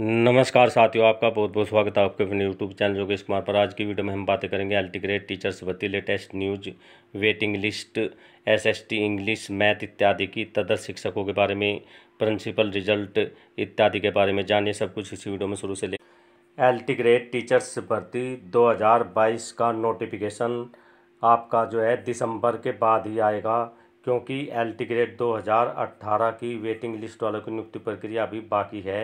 नमस्कार साथियों आपका बहुत बहुत स्वागत है आपके अपने यूट्यूब चैनल योगेश कुमार पर आज की वीडियो में हम बातें करेंगे अल्टी ग्रेड टीचर्स भर्ती latest news waiting list SST English math इत्यादि की तदर शिक्षकों के बारे में प्रिंसिपल रिजल्ट इत्यादि के बारे में जानिए सब कुछ इसी वीडियो में शुरू से ले एल्टी ग्रेड टीचर्स भर्ती दो का नोटिफिकेशन आपका जो है दिसंबर के बाद ही आएगा क्योंकि एल्टी ग्रेड 2018 की वेटिंग लिस्ट वालों की नियुक्ति प्रक्रिया अभी बाकी है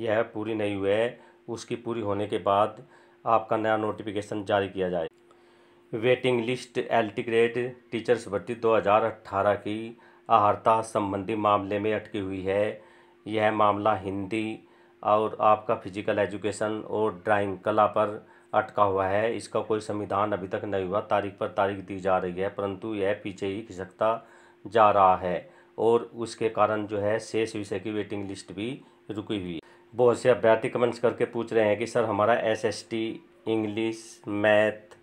यह पूरी नहीं हुई है उसकी पूरी होने के बाद आपका नया नोटिफिकेशन जारी किया जाए waiting list L T grade teachers भर्ती 2018 की आहारता संबंधी मामले में अटकी हुई है यह मामला हिंदी और आपका फिजिकल एजुकेशन और ड्राइंग कला पर अटका हुआ है इसका कोई संविधान अभी तक नहीं हुआ तारीख पर तारीख दी जा रही है परंतु यह पीछे ही खिसकता जा रहा है और उसके कारण जो है शेष विषय की वेटिंग लिस्ट भी रुकी हुई है बहुत से अभ्यर्थी कमेंट्स करके पूछ रहे हैं कि सर हमारा S S T English math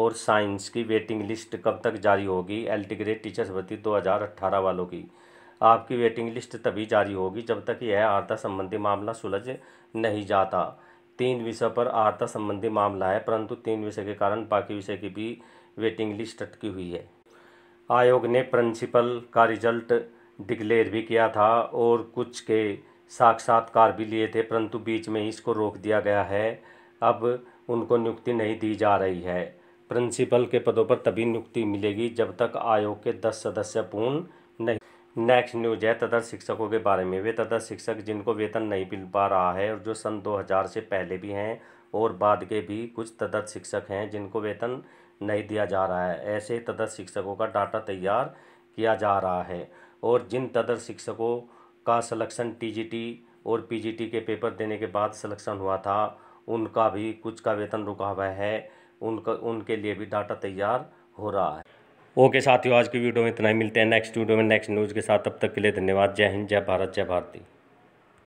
और साइंस की वेटिंग लिस्ट कब तक जारी होगी एल टी ग्रेड टीचर्स भर्ती दो हज़ार अट्ठारह वालों की आपकी वेटिंग लिस्ट तभी जारी होगी जब तक यह आर्था संबंधी मामला सुलझ नहीं जाता तीन विषय पर आर्था संबंधी मामला है परंतु तीन विषय के कारण बाकी विषय की भी वेटिंग लिस्ट अटकी हुई है आयोग ने प्रिंसिपल का रिजल्ट डिक्लेयर भी किया था और कुछ के साक्षात्कार भी लिए थे परंतु बीच में ही इसको रोक दिया गया है अब उनको नियुक्ति नहीं दी जा रही है प्रिंसिपल के पदों पर तभी नियुक्ति मिलेगी जब तक आयोग के दस सदस्य पूर्ण नहीं नेक्स्ट न्यूज है तथा शिक्षकों के बारे में वे तथा शिक्षक जिनको वेतन नहीं मिल पा रहा है और जो सन 2000 से पहले भी हैं और बाद के भी कुछ तदर्थ शिक्षक हैं जिनको वेतन नहीं दिया जा रहा है ऐसे तदर्थ शिक्षकों का डाटा तैयार किया जा रहा है और जिन तदर्थ शिक्षकों का सलेक्शन टीजीटी और पीजीटी के पेपर देने के बाद सलेक्शन हुआ था उनका भी कुछ का वेतन रुका हुआ है उनका उनके लिए भी डाटा तैयार हो रहा है ओके साथियों आज की वीडियो में इतना ही मिलते हैं नेक्स्ट वीडियो में नेक्स्ट न्यूज़ के साथ तब तक के लिए धन्यवाद जय हिंद जय भारत जय भारती